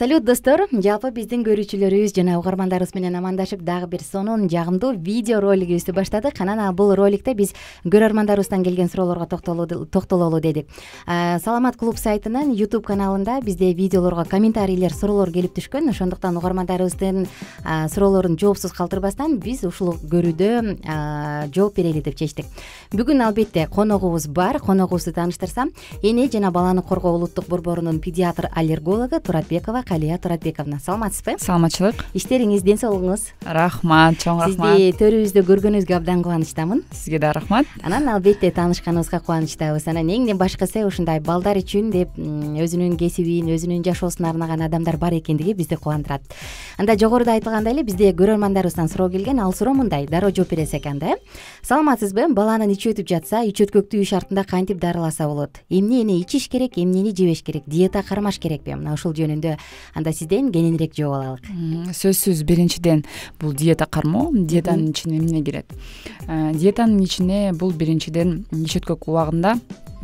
салют достор жалпы биздин көрүүчүлөрүбүз жана угармандарыбыз менен амандашып дагы бир сонун жагымдуу видео ролигибизди баштадык анан бул роликте биз көрөрмандарыбыздан келген суроолорго токтололу дедик саламат клуб сайтынын ютуб каналында бизде видеолорго комментарийлер суроолор келип түшкөн ошондуктан угармандарыбыздын суроолорун жоопсуз калтырбастан биз ушул көрүүдө жооп берели деп чечтик бүгүн албетте коногубуз бар коногубузду тааныштырсам эне жана баланы коргоо улуттук борборунун педиатр аллергологу туратбекова қалия туратбековна саламатсызбы саламатчылык иштериңиз ден соолугуңуз рахмат чоң рахмат сизди төрүбүздө көргөнүбүзгө абдан кубанычтамын сизге да рахмат анан албетте таанышканыбызга кубанычтабыз анан эңден башкысы ушундай балдар үчүн деп өзүнүн кесибин өзүнүн жашоосун арнаган адамдар бар экендиги бизди кубандырат анда жогоруда айтылгандай эле бизде көрөрмандарыбыздан суроо келген ал суроо мындай дароо жооп бересиз экен да э саламатсызбы баланын ичи өтүп жатса ич өткөктү үй шартында кантип дарыласа болот эмнени ичиш керек эмнени жебеш керек диета кармаш керекпи мына ушул жөнүндө анда сизден кененирээк жооп алалык сөзсүз биринчиден бул диета кармоо диетанын ичине эмне кирет э, диетанын ичине бул биринчиден ич убагында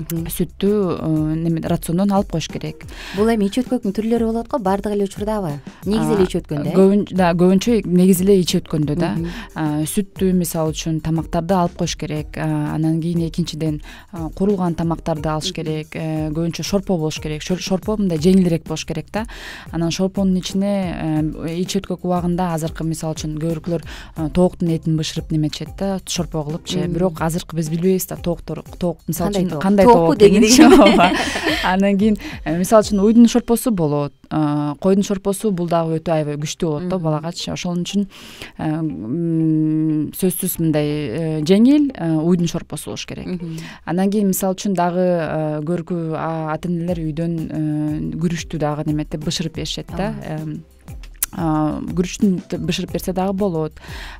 сүттү э, неме рациондон алып коюш керек бул эми ич өткөктүн түрлөрү болот го баардык эле учурдабы негизи эле ичип өткөндө да көбүнчө э? негизи эле ичи өткөндө да сүттү мисалы үчүн тамактарды алып коюш керек анан кийин экинчиден куурулган тамактарды алыш керек көбүнчө э, шорпо болуш керек шорпо мындай жеңилирээк болуш керек да анан шорпонун ичине ич өткөк убагында азыркы мисалы үчүн көбүрөөр бирклөр тооктун этин бышырып неметишет да шорпо кылыпчы бирок азыркы биз билбейбиз да тооктор тоок мисалы үчүн кандай ооба анан кийин э, мисалы үчүн уйдун шорпосу болот э, койдун шорпосу бул дагы өтө аябай күчтүү болот да балагачы ошол үчүн э, сөзсүз мындай жеңил уйдун шорпосу болуш керек анан кийин мисалы үчүн дагы көркү ата энелер үйдөн күрүчтү дагы неметип бышырып беришет да күрүчтүн бышырып берсе дагы болот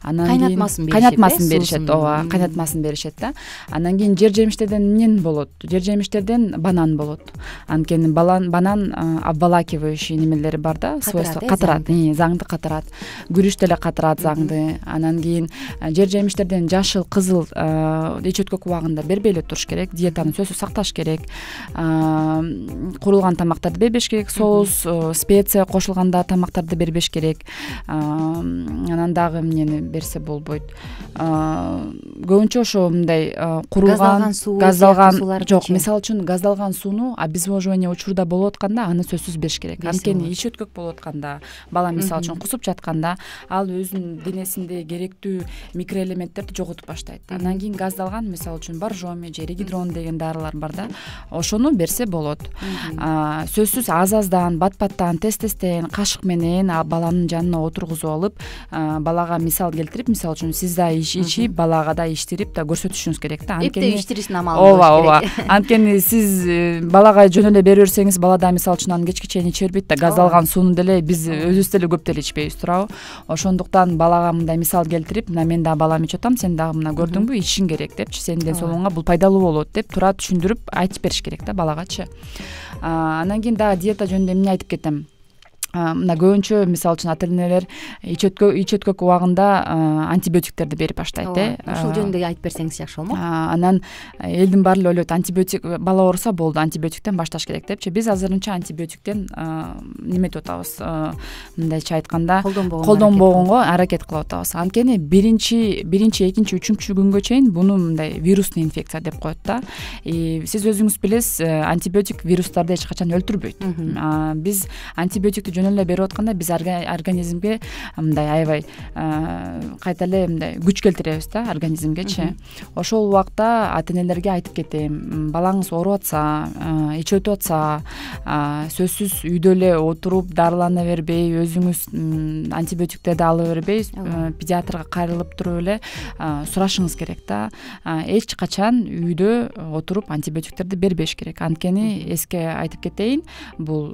анан кайнатмасынберие кайнатмасын беришет э, ооба кайнатмасын беришет да анан кийин жер жемиштерден эмнеи болот жер жемиштерден банан болот анткени банан обволакивающий немелери бар да свойство э, катырат заңды катырат күрүч деле катырат заңды анан кийин э, жер жемиштерден жашыл кызыл ичөткөк убагында бербей эле туруш керек диетаны сөзсүз сакташ керек курулган тамактарды бербеш керек соус специя кошулганда тамактарды бербей бербеш керек анан дагы эмнени берсе болбойт көбүнчө ошо мындай курулган суу газдалган жок мисалы үчүн газдалган сууну обезвоживание учурда болуп атканда аны сөзсүз бериш керек анткени ич өткөк болуп атканда бала мисалы үчүн кусуп жатканда ал өзүнүн денесинде керектүү микроэлементтерди жоготуп баштайт андан кийин газдалган мисалы үчүн боржоми же регидрон деген дарылар бар да ошону берсе болот сөзсүз аз аздан бат баттан тез тезден кашык менен баланын жанына отургузуп алып балага мисал келтирип мисалы үчүн сиз да ичип балага да ичтирип да көрсөтүшүңүз керек да эптеп иштирүүсүн амалы ооба ооба анткени сиз балага жөн эле бере берсеңиз бала да мисалы үчүн аны кечке чейин иче бербейт да газ алган сууну деле биз өзүбүз деле көп деле ичпейбиз туурабы ошондуктан балага мындай мисал келтирип мына мен дагы балам ичип атам сен дагы мына көрдүңбү ичишиң керек депчи сенин ден соолугуңа бул пайдалуу болот деп туура түшүндүрүп айтып бериш керек да балагачы анан кийин дагы диета жөнүндө эмне айтып кетем мына көбүнчө мисалы үчүн ата энелер ич өткөк убагында антибиотиктерди берип баштайт э ушул жөнүндө айтып берсеңиз жакшы болмок анан э, элдин баары эле ойлойт антибиотик бала ооруса болду антибиотиктен башташ керек депчи биз азырынча антибиотиктен неметип атабыз э, мындайча айтканда колдонбогонго аракет кылып атабыз анткени биринчи биринчи экинчи үчүнчү күнгө чейин буну мындай вирусный инфекция деп коет да сиз өзүңүз билесиз э, антибиотик вирустарды эч качан өлтүрбөйт биз антибиотикти берип атканда биз организмге мындай аябай кайта эле мындай күч келтиребиз да организмгечи ошол убакта ата энелерге айтып кетем балаңыз ооруп атса ичи өтүп атса сөзсүз үйдө эле отуруп дарылана бербей өзүңүз антибиотиктерди ала бербей педиатрга кайрылып туруп эле сурашыңыз керек да эч качан үйдө отуруп антибиотиктерди бербеш керек анткени эске айтып кетейин бул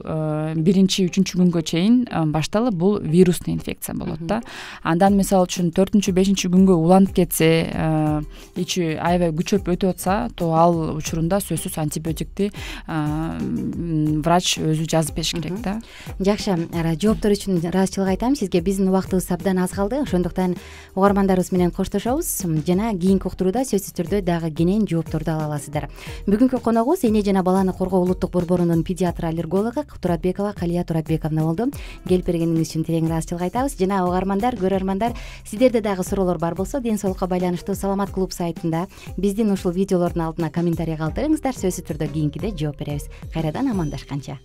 биринчи үчүнчү күн күнгө чейин э, башталып бул вирусный инфекция болот да андан мисалы үчүн төртүнчү бешинчи күнгө уланып кетсе э, ичи аябай күчөп өтүп атса то ал учурунда сөзсүз антибиотикти э, врач өзү жазып бериш керек да жакшы жооптор үчүн ыраазычылык айтам сизге биздин убактыбыз абдан аз калды ошондуктан угармандарыбыз менен коштошобуз жана кийинки уктурууда сөзсүз түрдө дагы кенен жоопторду ала аласыздар бүгүнкү коногубуз эне жана баланы коргоо улуттук борборунун педиатр аллергологу туратбекова калия туратбековна болду келип бергениңиз үчүн терең ыраазычылык айтабыз жана угармандар көрөрмандар сиздерде дагы суроолор бар болсо ден соолукка байланыштуу саламат клуб сайтында биздин ушул видеолордун алдына комментарий калтырыңыздар сөзсүз түрдө кийинкиде жооп беребиз кайрадан амандашканча